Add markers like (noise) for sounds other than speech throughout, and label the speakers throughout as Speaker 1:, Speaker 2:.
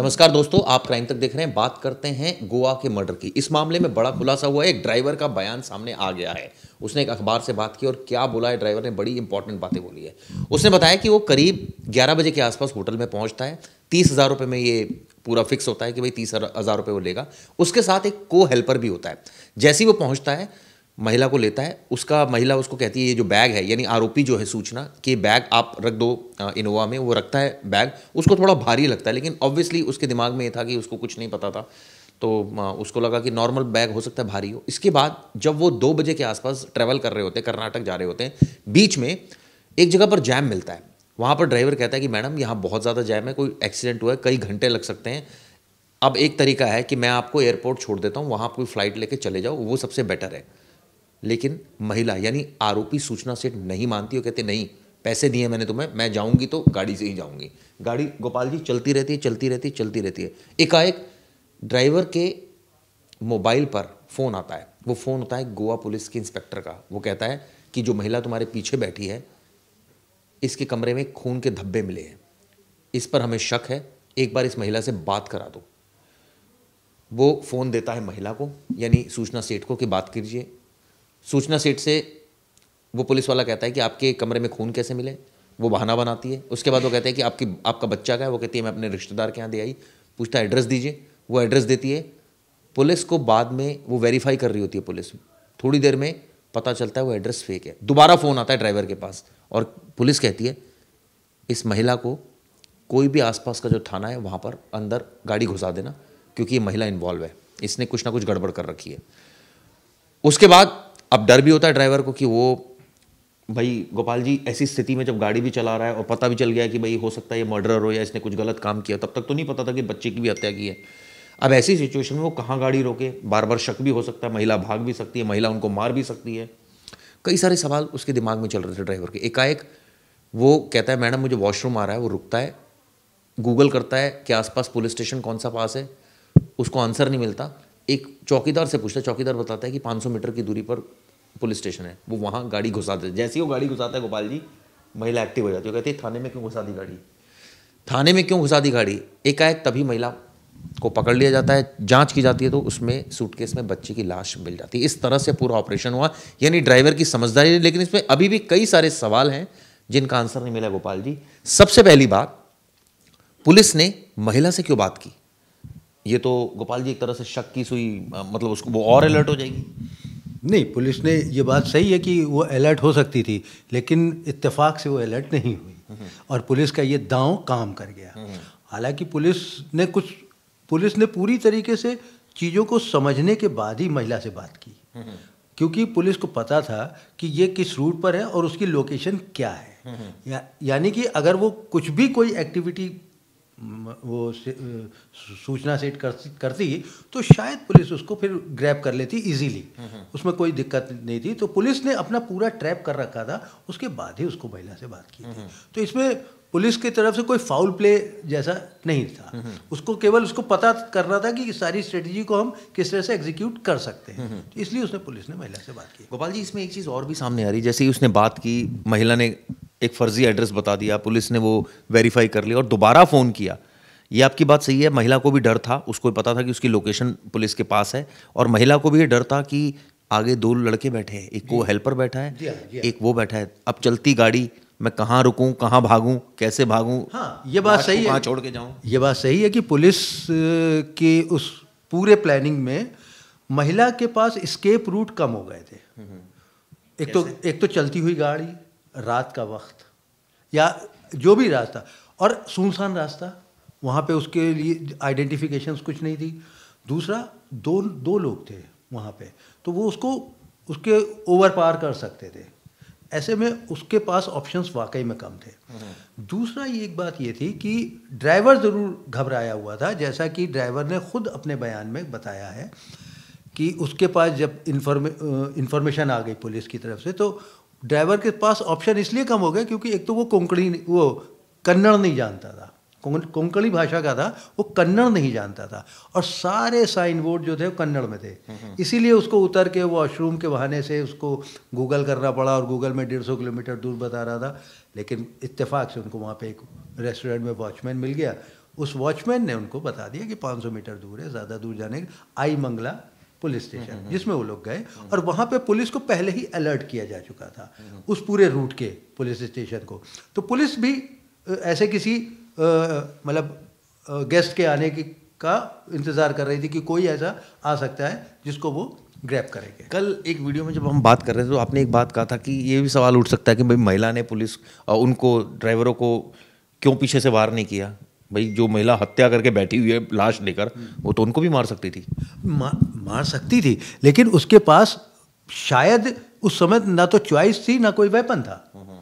Speaker 1: नमस्कार दोस्तों आप क्राइम तक देख रहे हैं बात करते हैं गोवा के मर्डर की इस मामले में बड़ा खुलासा हुआ है एक ड्राइवर का बयान सामने आ गया है उसने एक अखबार से बात की और क्या बोला है ड्राइवर ने बड़ी इंपॉर्टेंट बातें बोली है उसने बताया कि वो करीब ग्यारह बजे के आसपास होटल में पहुंचता है तीस हज़ार रुपये में ये पूरा फिक्स होता है कि भाई तीस हज़ार रुपये वो लेगा उसके साथ एक को हेल्पर भी होता है जैसे ही वो पहुंचता है महिला को लेता है उसका महिला उसको कहती है ये जो बैग है यानी आरोपी जो है सूचना कि बैग आप रख दो इनोवा में वो रखता है बैग उसको थोड़ा भारी लगता है लेकिन ऑब्वियसली उसके दिमाग में ये था कि उसको कुछ नहीं पता था तो उसको लगा कि नॉर्मल बैग हो सकता है भारी हो इसके बाद जब वो दो बजे के आसपास ट्रैवल कर रहे होते हैं कर्नाटक जा रहे होते हैं बीच में एक जगह पर जैम मिलता है वहाँ पर ड्राइवर कहता है कि मैडम यहाँ बहुत ज़्यादा जैम है कोई एक्सीडेंट हुआ है कई घंटे लग सकते हैं अब एक तरीका है कि मैं आपको एयरपोर्ट छोड़ देता हूँ वहाँ आप कोई फ़्लाइट लेके चले जाओ वो सबसे बेटर है लेकिन महिला यानी आरोपी सूचना सेठ नहीं मानती और कहते नहीं पैसे दिए मैंने तुम्हें मैं जाऊंगी तो गाड़ी से ही जाऊंगी गाड़ी गोपाल जी चलती रहती है चलती रहती है चलती रहती है एकाएक ड्राइवर के मोबाइल पर फ़ोन आता है वो फ़ोन होता है गोवा पुलिस के इंस्पेक्टर का वो कहता है कि जो महिला तुम्हारे पीछे बैठी है इसके कमरे में खून के धब्बे मिले हैं इस पर हमें शक है एक बार इस महिला से बात करा दो वो फ़ोन देता है महिला को यानी सूचना सेठ को कि बात कीजिए सूचना सीट से वो पुलिस वाला कहता है कि आपके कमरे में खून कैसे मिले वो बहाना बनाती है उसके बाद वो कहते हैं कि आपकी आपका बच्चा का है वो कहती है मैं अपने रिश्तेदार के यहाँ दे आई पूछता है एड्रेस दीजिए वो एड्रेस देती है पुलिस को बाद में वो वेरीफाई कर रही होती है पुलिस थोड़ी देर में पता चलता है वो एड्रेस फेक है दोबारा फ़ोन आता है ड्राइवर के पास और पुलिस कहती है इस महिला को कोई भी आसपास का जो थाना है वहाँ पर अंदर गाड़ी घुसा देना क्योंकि ये महिला इन्वॉल्व है इसने कुछ ना कुछ गड़बड़ कर रखी है उसके बाद अब डर भी होता है ड्राइवर को कि वो भाई गोपाल जी ऐसी स्थिति में जब गाड़ी भी चला रहा है और पता भी चल गया कि भाई हो सकता है ये मर्डरर हो या इसने कुछ गलत काम किया तब तक तो नहीं पता था कि बच्चे की भी हत्या की है अब ऐसी सिचुएशन में वो कहाँ गाड़ी रोके बार बार शक भी हो सकता है महिला भाग भी सकती है महिला उनको मार भी सकती है कई सारे सवाल उसके दिमाग में चल रहे थे ड्राइवर के एकाएक वो कहता है मैडम मुझे वॉशरूम आ रहा है वो रुकता है गूगल करता है कि आसपास पुलिस स्टेशन कौन सा पास है उसको आंसर नहीं मिलता एक चौकीदार से पूछता है चौकीदार बताता है कि 500 मीटर की दूरी पर पुलिस स्टेशन है वो वहाँ गाड़ी घुसा देते जैसे ही वो गाड़ी घुसाता है गोपाल जी महिला एक्टिव हो जाती है कहती है थाने में क्यों घुसा दी गाड़ी थाने में क्यों घुसा दी गाड़ी एकाएक तभी महिला को पकड़ लिया जाता है जांच की जाती है तो उसमें सूटकेस में बच्चे की लाश मिल जाती है इस तरह से पूरा ऑपरेशन हुआ यानी ड्राइवर की समझदारी लेकिन इसमें अभी भी कई सारे सवाल हैं जिनका आंसर नहीं मिला गोपाल जी सबसे पहली बात पुलिस ने महिला से क्यों बात की ये तो गोपाल जी एक तरह से शक की सुई मतलब उसको वो और अलर्ट हो जाएगी
Speaker 2: नहीं पुलिस ने ये बात सही है कि वो अलर्ट हो सकती थी लेकिन इत्तेफाक से वो अलर्ट नहीं हुई हम्म, हम्म। और पुलिस का ये दांव काम कर गया हम्म, हालांकि पुलिस ने कुछ पुलिस ने पूरी तरीके से चीज़ों को समझने के बाद ही महिला से बात की क्योंकि पुलिस को पता था कि ये किस रूट पर है और उसकी लोकेशन क्या है या, यानी कि अगर वो कुछ भी कोई एक्टिविटी वो सूचना सेट कर, करती तो शायद पुलिस उसको फिर ग्रैब कर लेती इजीली उसमें कोई दिक्कत नहीं थी तो पुलिस ने अपना पूरा ट्रैप कर रखा था उसके बाद ही उसको महिला से बात की थी तो इसमें पुलिस की तरफ से कोई फाउल प्ले जैसा नहीं था नहीं। उसको केवल उसको पता करना था कि सारी स्ट्रेटजी को हम किस तरह से एग्जीक्यूट कर सकते हैं तो इसलिए उसने पुलिस ने महिला से बात की
Speaker 1: गोपाल जी इसमें एक चीज़ और भी सामने आ रही जैसे ही उसने बात की महिला ने एक फर्जी एड्रेस बता दिया पुलिस ने वो वेरीफाई कर लिया और दोबारा फ़ोन किया ये आपकी बात सही है महिला को भी डर था उसको पता था कि उसकी लोकेशन पुलिस के पास है और महिला को भी ये डर था कि आगे दो लड़के बैठे हैं एक वो हेल्पर बैठा है दिया, हाँ, दिया। हाँ। एक वो बैठा है अब चलती गाड़ी मैं कहाँ रुकू कहाँ भागू कैसे भागू हाँ ये बात सही तो है छोड़ के जाऊँ ये बात सही है कि
Speaker 2: पुलिस के उस पूरे प्लानिंग में महिला के पास स्केप रूट कम हो गए थे
Speaker 1: हम्म, हम्म। एक तो
Speaker 2: एक तो चलती हुई गाड़ी रात का वक्त या जो भी रास्ता और सुनसान रास्ता वहाँ पे उसके लिए आइडेंटिफिकेशन कुछ नहीं थी दूसरा दो दो लोग थे वहाँ पे तो वो उसको उसके ओवर पार कर सकते थे ऐसे में उसके पास ऑप्शंस वाकई में कम थे हम्म। दूसरा ये एक बात ये थी कि ड्राइवर ज़रूर घबराया हुआ था जैसा कि ड्राइवर ने खुद अपने बयान में बताया है कि उसके पास जब इन्फॉर्मे इन्फॉर्मेशन आ गई पुलिस की तरफ से तो ड्राइवर के पास ऑप्शन इसलिए कम हो गया क्योंकि एक तो वो कोंकणी वो कन्नड़ नहीं जानता था कोंकणी भाषा का था वो कन्नड़ नहीं जानता था और सारे साइन बोर्ड जो थे वो कन्नड़ में थे हम्म, हम्म। इसीलिए उसको उतर के वॉशरूम के बहाने से उसको गूगल करना पड़ा और गूगल में डेढ़ सौ किलोमीटर दूर बता रहा था लेकिन इत्तेफाक से उनको वहाँ पे एक रेस्टोरेंट में वॉचमैन मिल गया उस वॉचमैन ने उनको बता दिया कि 500 मीटर दूर है ज़्यादा दूर जाने आई मंगला पुलिस स्टेशन हम्म, जिसमें वो लोग गए हम्म। और वहाँ पे पुलिस को पहले ही अलर्ट किया जा चुका था हम्म। उस पूरे रूट के पुलिस स्टेशन को तो पुलिस भी ऐसे किसी मतलब गेस्ट के आने की का इंतज़ार कर रही थी कि कोई ऐसा आ सकता है जिसको वो ग्रैप करेंगे
Speaker 1: कल एक वीडियो में जब हम बात कर रहे थे तो आपने एक बात कहा था कि ये भी सवाल उठ सकता है कि भाई महिला ने पुलिस उनको ड्राइवरों को क्यों पीछे से वार नहीं किया भाई जो महिला हत्या करके बैठी हुई है लाश लेकर वो तो उनको भी मार सकती थी मा, मार सकती थी
Speaker 2: लेकिन उसके पास शायद उस समय ना तो चॉइस थी ना कोई वेपन था हम्म।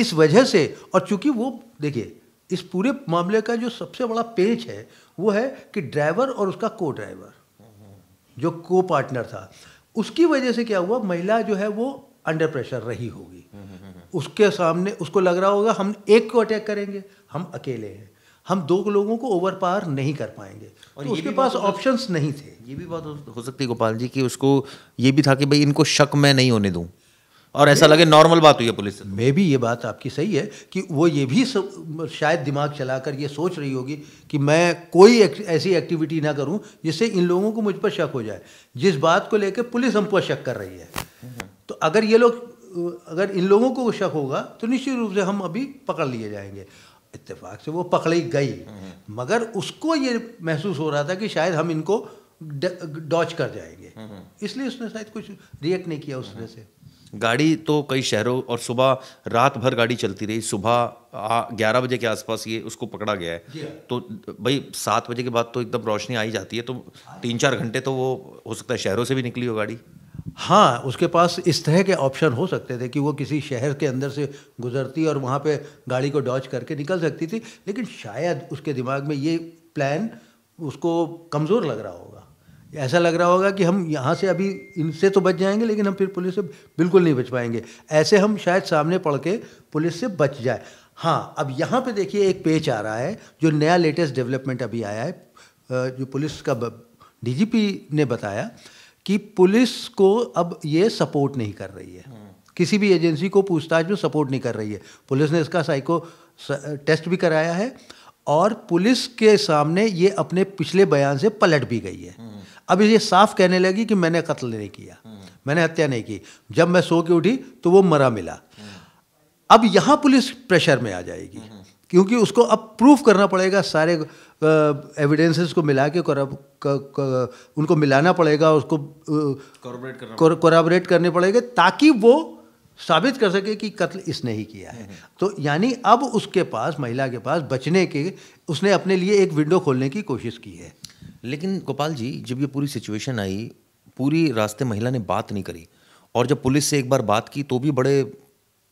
Speaker 2: इस वजह से और चूंकि वो देखिए इस पूरे मामले का जो सबसे बड़ा पेच है वो है कि ड्राइवर और उसका को ड्राइवर जो को पार्टनर था उसकी वजह से क्या हुआ महिला जो है वो अंडर प्रेशर रही होगी हम्म, हम्म, उसके सामने उसको लग रहा होगा हम एक को अटैक करेंगे हम अकेले हैं हम दो लोगों को ओवर पावर नहीं कर पाएंगे और तो उसके पास ऑप्शन नहीं थे
Speaker 1: ये भी बात हो सकती है गोपाल जी कि उसको ये भी था कि भाई इनको शक में नहीं होने दूँ और ऐसा लगे नॉर्मल बात हुई है पुलिस मे भी ये बात
Speaker 2: आपकी सही है कि वो ये भी शायद दिमाग चलाकर ये सोच रही होगी कि मैं कोई एक, ऐसी एक्टिविटी ना करूं जिससे इन लोगों को मुझ पर शक हो जाए जिस बात को लेकर पुलिस हम पर शक कर रही है तो अगर ये लोग अगर इन लोगों को शक होगा तो निश्चित रूप से हम अभी पकड़ लिए जाएंगे इत्तेफाक से वो पकड़ी गई मगर उसको ये महसूस हो रहा था कि शायद हम इनको डॉच कर जाएंगे इसलिए उसने शायद कुछ रिएक्ट नहीं किया उसने से
Speaker 1: गाड़ी तो कई शहरों और सुबह रात भर गाड़ी चलती रही सुबह ग्यारह बजे के आसपास ये उसको पकड़ा गया है तो भाई सात बजे के बाद तो एकदम रोशनी आई जाती है तो तीन चार घंटे तो वो हो सकता है शहरों से भी निकली हो गाड़ी
Speaker 2: हाँ उसके पास इस तरह के ऑप्शन हो सकते थे कि वो किसी शहर के अंदर से गुजरती और वहाँ पे गाड़ी को डॉच करके निकल सकती थी लेकिन शायद उसके दिमाग में ये प्लान उसको कमज़ोर लग रहा होगा ऐसा लग रहा होगा कि हम यहाँ से अभी इनसे तो बच जाएंगे लेकिन हम फिर पुलिस से बिल्कुल नहीं बच पाएंगे ऐसे हम शायद सामने पड़ के पुलिस से बच जाए हाँ अब यहाँ पे देखिए एक पेज आ रहा है जो नया लेटेस्ट डेवलपमेंट अभी आया है जो पुलिस का डीजीपी ने बताया कि पुलिस को अब ये सपोर्ट नहीं कर रही है हम्म। किसी भी एजेंसी को पूछताछ में सपोर्ट नहीं कर रही है पुलिस ने इसका साइको टेस्ट भी कराया है और पुलिस के सामने ये अपने पिछले बयान से पलट भी गई है हम्म। अब ये साफ कहने लगी कि मैंने कत्ल नहीं किया हम्म। मैंने हत्या नहीं की जब मैं सो के उठी तो वो मरा मिला अब यहाँ पुलिस प्रेशर में आ जाएगी क्योंकि उसको अब प्रूफ करना पड़ेगा सारे एविडेंसेस को मिला के उनको मिलाना पड़ेगा उसको कोराबरेट करने पड़ेगा ताकि वो साबित कर सके कि कत्ल इसने ही किया है हम्म, हम्म। तो यानी अब उसके पास महिला के पास बचने के उसने अपने लिए एक विंडो खोलने
Speaker 1: की कोशिश की है लेकिन गोपाल जी जब ये पूरी सिचुएशन आई पूरी रास्ते महिला ने बात नहीं करी और जब पुलिस से एक बार बात की तो भी बड़े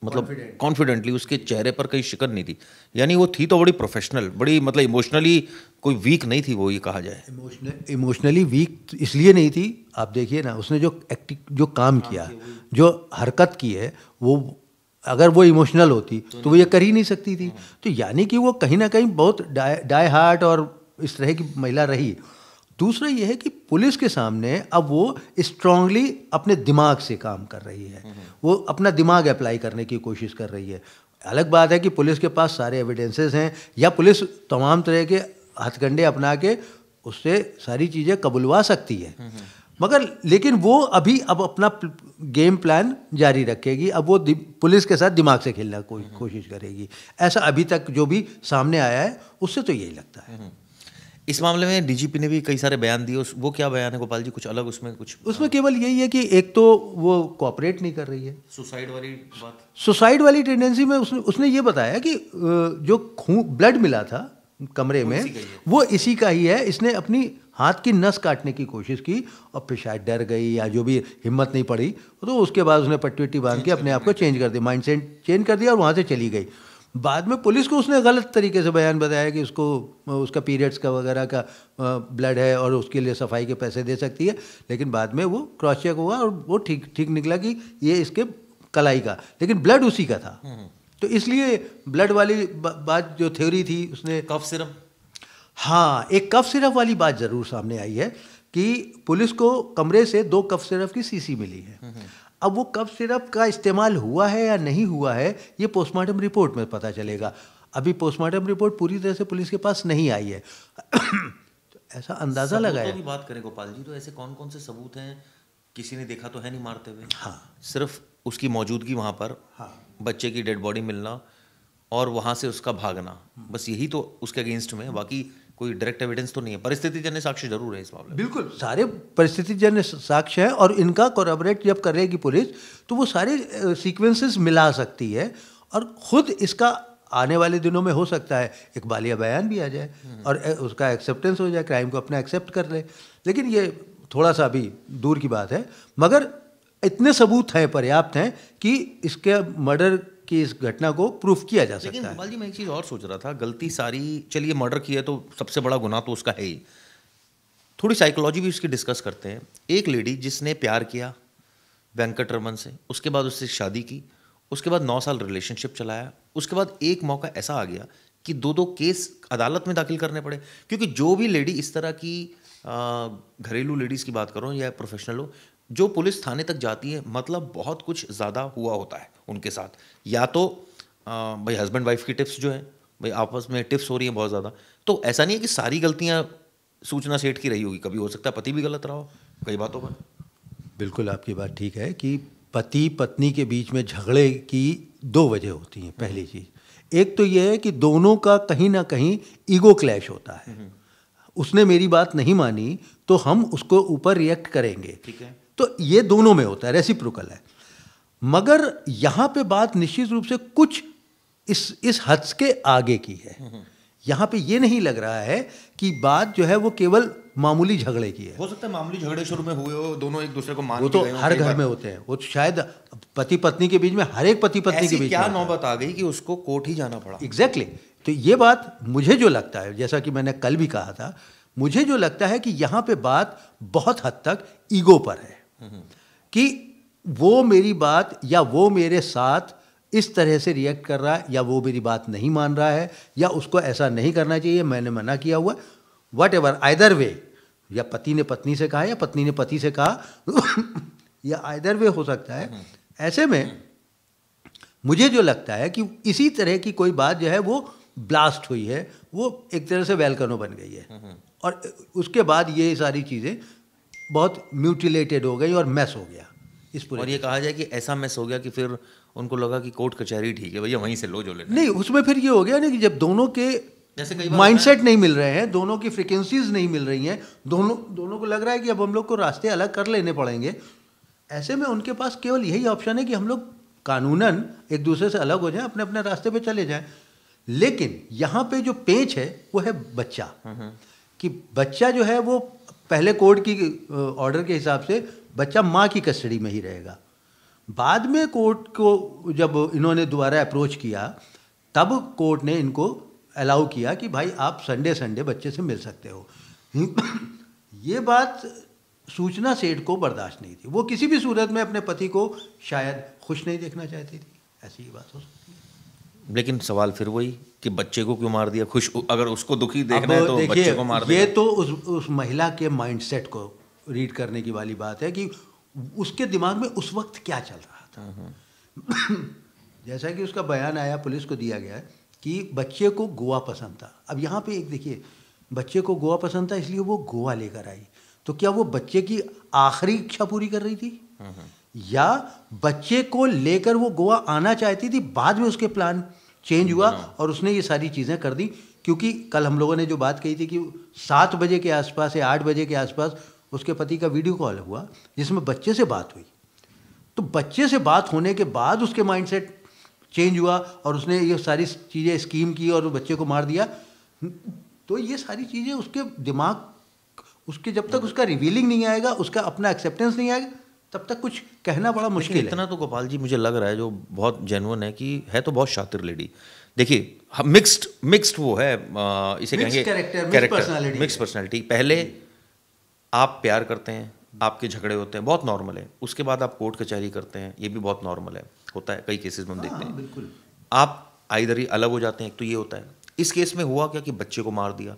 Speaker 1: मतलब कॉन्फिडेंटली उसके चेहरे पर कहीं शिकन नहीं थी यानी वो थी तो बड़ी प्रोफेशनल बड़ी मतलब इमोशनली कोई वीक नहीं थी वो ये कहा जाए इमोशनल
Speaker 2: इमोशनली वीक इसलिए नहीं थी आप देखिए ना उसने जो एक्टिंग जो काम किया जो हरकत की है वो अगर वो इमोशनल होती तो, तो वो ये कर ही नहीं सकती थी हाँ। तो यानी कि वो कहीं ना कहीं बहुत डाई हार्ट और इस तरह की महिला रही दूसरा यह है कि पुलिस के सामने अब वो स्ट्रांगली अपने दिमाग से काम कर रही है हम्म, हम्म। वो अपना दिमाग अप्लाई करने की कोशिश कर रही है अलग बात है कि पुलिस के पास सारे एविडेंसेस हैं या पुलिस तमाम तरह के हथकंडे अपना के उससे सारी चीज़ें कबुलवा सकती है हम्म, मगर लेकिन वो अभी अब अपना गेम प्लान जारी रखेगी अब वो पुलिस के साथ दिमाग से खेलना कोशिश करेगी ऐसा अभी तक जो भी सामने आया है उससे तो यही लगता
Speaker 1: है इस मामले में डीजीपी ने भी कई सारे बयान दिए उस वो क्या बयान है गोपाल जी कुछ अलग उसमें कुछ
Speaker 2: उसमें हाँ। केवल यही है कि एक तो वो कॉपरेट नहीं कर रही है
Speaker 1: सुसाइड वाली बात
Speaker 2: सुसाइड वाली टेंडेंसी में उसने उसने ये बताया कि जो खून ब्लड मिला था कमरे में वो इसी का ही है इसने अपनी हाथ की नस काटने की कोशिश की और फिर शायद डर गई या जो भी हिम्मत नहीं पड़ी तो उसके बाद उसने पट्टी वट्टी बांध के अपने आप को चेंज कर दिया माइंड सेट चेंज कर दिया और वहाँ से चली गई बाद में पुलिस को उसने गलत तरीके से बयान बताया कि उसको उसका पीरियड्स का वगैरह का ब्लड है और उसके लिए सफाई के पैसे दे सकती है लेकिन बाद में वो क्रॉस चेक हुआ और वो ठीक ठीक निकला कि ये इसके कलाई का लेकिन ब्लड उसी का था हम्म, हम्म। तो इसलिए ब्लड वाली बा, बात जो थ्योरी थी उसने कफ सिरप हाँ एक कफ सिरप वाली बात ज़रूर सामने आई है कि पुलिस को कमरे से दो कफ सिरप की सीसी मिली है हम्म, अब वो कफ सिरप का इस्तेमाल हुआ है या नहीं हुआ है ये पोस्टमार्टम रिपोर्ट में पता चलेगा अभी पोस्टमार्टम रिपोर्ट पूरी तरह से पुलिस के पास नहीं आई है
Speaker 1: तो (coughs) ऐसा अंदाज़ा लगाया की बात करें गोपाल जी तो ऐसे कौन कौन से सबूत हैं किसी ने देखा तो है नहीं मारते हुए हाँ सिर्फ उसकी मौजूदगी वहाँ पर हाँ बच्चे की डेड बॉडी मिलना और वहाँ से उसका भागना हम्म। बस यही तो उसके अगेंस्ट में बाकी कोई डायरेक्ट एविडेंस तो नहीं है परिस्थिति जन्य साक्ष्य जरूर है इस मामले
Speaker 2: बिल्कुल सारे परिस्थिति जन्य साक्ष्य हैं और इनका कोराबरेट जब करेगी पुलिस तो वो सारे सीक्वेंसेस मिला सकती है और खुद इसका आने वाले दिनों में हो सकता है एक बालिया बयान भी आ जाए हम्म। और उसका एक्सेप्टेंस हो जाए क्राइम को अपना एक्सेप्ट कर ले लेकिन ये थोड़ा सा अभी दूर की बात है मगर इतने सबूत हैं पर्याप्त हैं कि इसके मर्डर कि इस घटना को
Speaker 1: प्रूफ किया जा सकता है जी मैं एक चीज़ और सोच रहा था गलती सारी चलिए मर्डर किया तो सबसे बड़ा गुनाह तो उसका है ही थोड़ी साइकोलॉजी भी उसकी डिस्कस करते हैं एक लेडी जिसने प्यार किया वेंकट रमन से उसके बाद उससे शादी की उसके बाद नौ साल रिलेशनशिप चलाया उसके बाद एक मौका ऐसा आ गया कि दो दो केस अदालत में दाखिल करने पड़े क्योंकि जो भी लेडी इस तरह की घरेलू लेडीज़ की बात करो या प्रोफेशनल हो जो पुलिस थाने तक जाती है मतलब बहुत कुछ ज़्यादा हुआ होता है उनके साथ या तो आ, भाई हस्बैंड वाइफ की टिप्स जो है भाई आपस में टिप्स हो रही है बहुत ज़्यादा तो ऐसा नहीं है कि सारी गलतियाँ सूचना सेठ की रही होगी कभी हो सकता है पति भी गलत रहा हो कई बातों पर बिल्कुल
Speaker 2: आपकी बात ठीक है कि पति पत्नी के बीच में झगड़े की दो वजह होती हैं पहली चीज़ एक तो यह है कि दोनों का कहीं ना कहीं ईगो क्लैश होता है हम्म। उसने मेरी बात नहीं मानी तो हम उसको ऊपर रिएक्ट करेंगे ठीक है तो ये दोनों में होता है रेसिप्रोकल है मगर यहां पे बात निश्चित रूप से कुछ इस इस हद के आगे की है यहां पे ये नहीं लग रहा है कि बात जो है वो केवल मामूली झगड़े की है
Speaker 1: हो सकता है मामूली झगड़े शुरू में हुए हो दोनों एक दूसरे को मान वो तो हर घर में होते
Speaker 2: हैं वो तो शायद पति पत्नी के बीच में हर एक पति पत्नी के बीच क्या
Speaker 1: नौबत आ गई कि
Speaker 2: उसको कोर्ट ही जाना पड़ा एग्जैक्टली exactly. तो ये बात मुझे जो लगता है जैसा कि मैंने कल भी कहा था मुझे जो लगता है कि यहाँ पे बात बहुत हद तक ईगो पर है कि वो मेरी बात या वो मेरे साथ इस तरह से रिएक्ट कर रहा है या वो मेरी बात नहीं मान रहा है या उसको ऐसा नहीं करना चाहिए मैंने मना किया हुआ वट एवर आइदर वे या पति ने पत्नी से कहा या पत्नी ने पति से कहा (laughs) या आइदर वे हो सकता है ऐसे में मुझे जो लगता है कि इसी तरह की कोई बात जो है वो ब्लास्ट हुई है वो एक तरह से वेलकनो बन गई है और उसके बाद ये सारी चीज़ें बहुत म्यूटिलेटेड हो गई और मैस हो
Speaker 1: गया इस पूरे और ये कहा जाए कि ऐसा मैस हो गया कि फिर उनको लगा कि कोर्ट कचहरी ठीक है भैया वहीं से लो जो ले नहीं
Speaker 2: उसमें फिर ये हो गया ना कि जब दोनों के माइंड सेट माइंडसेट नहीं मिल रहे हैं दोनों की फ्रिक्वेंसीज नहीं मिल रही हैं दोनों दोनों को लग रहा है कि अब हम लोग को रास्ते अलग कर लेने पड़ेंगे ऐसे में उनके पास केवल यही ऑप्शन है कि हम लोग कानूनन एक दूसरे से अलग हो जाएं अपने अपने रास्ते पे चले जाएं लेकिन यहाँ पे जो पेच है वो है बच्चा हम्म, हम्म। कि बच्चा जो है वो पहले कोर्ट की ऑर्डर के हिसाब से बच्चा माँ की कस्टडी में ही रहेगा बाद में कोर्ट को जब इन्होंने दोबारा अप्रोच किया तब कोर्ट ने इनको अलाउ किया कि भाई आप संडे संडे बच्चे से मिल सकते हो ये बात सूचना सेठ को बर्दाश्त नहीं थी वो किसी भी सूरत में अपने पति को शायद खुश नहीं देखना चाहती थी ऐसी ही बात हो सकती
Speaker 1: लेकिन सवाल फिर वही कि बच्चे को क्यों मार दिया खुश अगर उसको दुखी देखना है तो बच्चे को मार ये
Speaker 2: तो उस उस महिला के माइंडसेट को रीड करने की वाली बात है कि उसके दिमाग में उस वक्त क्या चल रहा
Speaker 1: था हम्म, हम्म।
Speaker 2: (coughs) जैसा कि उसका बयान आया पुलिस को दिया गया कि बच्चे को गोवा पसंद था अब यहाँ पे एक देखिए बच्चे को गोवा पसंद था इसलिए वो गोवा लेकर आई तो क्या वो बच्चे की आखिरी इच्छा पूरी कर रही थी हम्म, या बच्चे को लेकर वो गोवा आना चाहती थी बाद में उसके प्लान चेंज हुआ और उसने ये सारी चीज़ें कर दी क्योंकि कल हम लोगों ने जो बात कही थी कि सात बजे के आसपास या आठ बजे के आसपास उसके पति का वीडियो कॉल हुआ जिसमें बच्चे से बात हुई तो बच्चे से बात होने के बाद उसके माइंडसेट चेंज हुआ और उसने ये सारी चीज़ें स्कीम की और बच्चे को मार दिया तो ये सारी चीज़ें उसके दिमाग उसके जब तक उसका रिवीलिंग नहीं आएगा उसका अपना एक्सेप्टेंस नहीं आएगा तब तक कुछ
Speaker 1: कहना बड़ा मुश्किल है इतना तो गोपाल जी मुझे लग रहा है जो बहुत जेनुअन है कि है तो बहुत शातिर लेडी देखिए मिक्स्ड हाँ, मिक्स्ड वो है आ, इसे कहेंगे कैरेक्टर मिक्स पर्सनैलिटी पहले आप प्यार करते हैं आपके झगड़े होते हैं बहुत नॉर्मल है उसके बाद आप कोर्ट कचहरी करते हैं ये भी बहुत नॉर्मल है होता है कई केसेस में हम हाँ, देखते हैं बिल्कुल आप आइधर ही अलग हो जाते हैं एक तो ये होता है इस केस में हुआ क्या कि बच्चे को मार दिया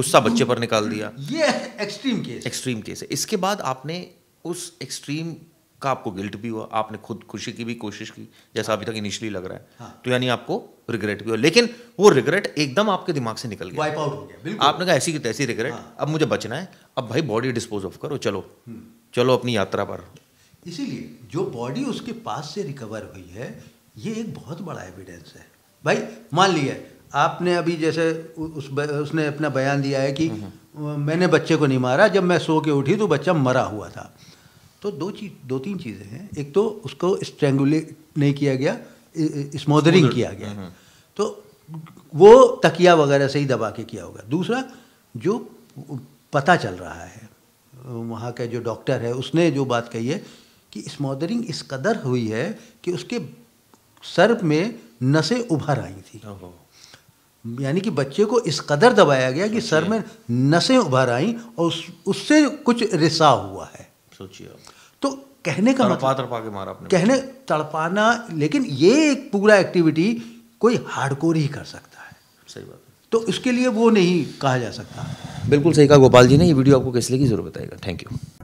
Speaker 1: गुस्सा बच्चे पर निकाल दिया ये एक्सट्रीम केस एक्सट्रीम केस है इसके बाद आपने उस एक्सट्रीम का आपको गिल्ट भी हुआ आपने खुदकुशी की भी कोशिश की जैसा अभी तक इनिशियली लग रहा है हाँ। तो यानी आपको रिग्रेट भी हुआ लेकिन वो रिग्रेट एकदम आपके दिमाग से निकल गया वाइप आउट हो गया आपने कहा ऐसी की तैसी रिग्रेट हाँ। अब मुझे बचना है अब भाई बॉडी डिस्पोज ऑफ करो चलो हम्म। चलो अपनी यात्रा पर
Speaker 2: इसीलिए जो बॉडी उसके पास से रिकवर हुई है ये एक बहुत बड़ा एविडेंस है भाई मान लिया आपने अभी जैसे उस उसने अपना बयान दिया है कि हम्म। मैंने बच्चे को नहीं मारा जब मैं सो के उठी तो बच्चा मरा हुआ था तो दो चीज दो तीन चीज़ें हैं एक तो उसको स्ट्रेंगुलेट नहीं किया गया स्मोदरिंग किया गया हम्म, हम्म। तो वो तकिया वगैरह से ही दबा के किया होगा दूसरा जो पता चल रहा है वहाँ का जो डॉक्टर है उसने जो बात कही है कि स्मोदरिंग इस कदर हुई है कि उसके सर में नसें उभर आई थी यानी कि बच्चे को इस कदर दबाया गया कि सर में नसें उभर आई और उस, उससे कुछ रिसा हुआ
Speaker 1: है सोचिए
Speaker 2: तो कहने का
Speaker 1: तड़पा मतलब, तड़पा के मारा
Speaker 2: अपने कहने तड़पाना लेकिन ये एक पूरा एक्टिविटी कोई हार्डकोर ही कर सकता है सही बात तो इसके लिए वो नहीं कहा जा सकता
Speaker 1: बिल्कुल सही कहा गोपाल जी ने ये वीडियो आपको लिए की जरूरत बताएगा थैंक यू